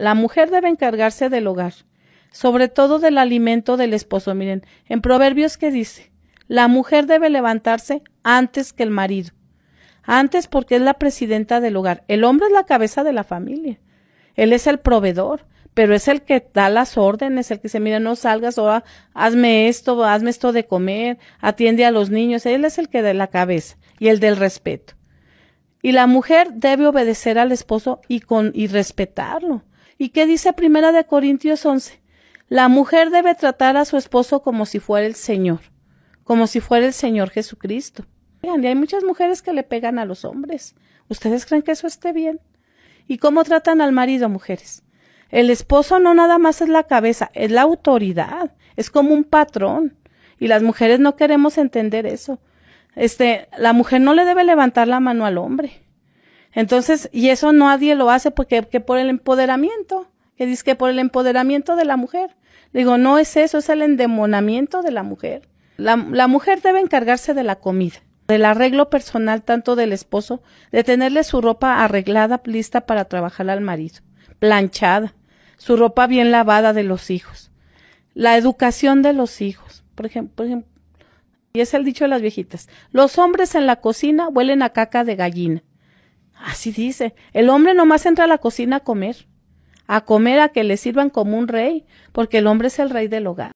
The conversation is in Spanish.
La mujer debe encargarse del hogar, sobre todo del alimento del esposo. Miren, en Proverbios que dice, la mujer debe levantarse antes que el marido, antes porque es la presidenta del hogar. El hombre es la cabeza de la familia, él es el proveedor, pero es el que da las órdenes, el que se mira, no salgas, ahora, oh, hazme esto, hazme esto de comer, atiende a los niños, él es el que da la cabeza y el del respeto. Y la mujer debe obedecer al esposo y, con, y respetarlo. ¿Y qué dice Primera de Corintios 11? La mujer debe tratar a su esposo como si fuera el Señor, como si fuera el Señor Jesucristo. y hay muchas mujeres que le pegan a los hombres. ¿Ustedes creen que eso esté bien? ¿Y cómo tratan al marido, mujeres? El esposo no nada más es la cabeza, es la autoridad, es como un patrón. Y las mujeres no queremos entender eso. Este, la mujer no le debe levantar la mano al hombre. Entonces, y eso nadie lo hace porque que por el empoderamiento, que dice que por el empoderamiento de la mujer. Digo, no es eso, es el endemonamiento de la mujer. La, mujer debe encargarse de la comida, del arreglo personal tanto del esposo, de tenerle su ropa arreglada, lista para trabajar al marido, planchada, su ropa bien lavada de los hijos, la educación de los hijos, por ejemplo, por ejemplo y es el dicho de las viejitas, los hombres en la cocina huelen a caca de gallina Así dice. El hombre nomás entra a la cocina a comer, a comer a que le sirvan como un rey, porque el hombre es el rey del hogar.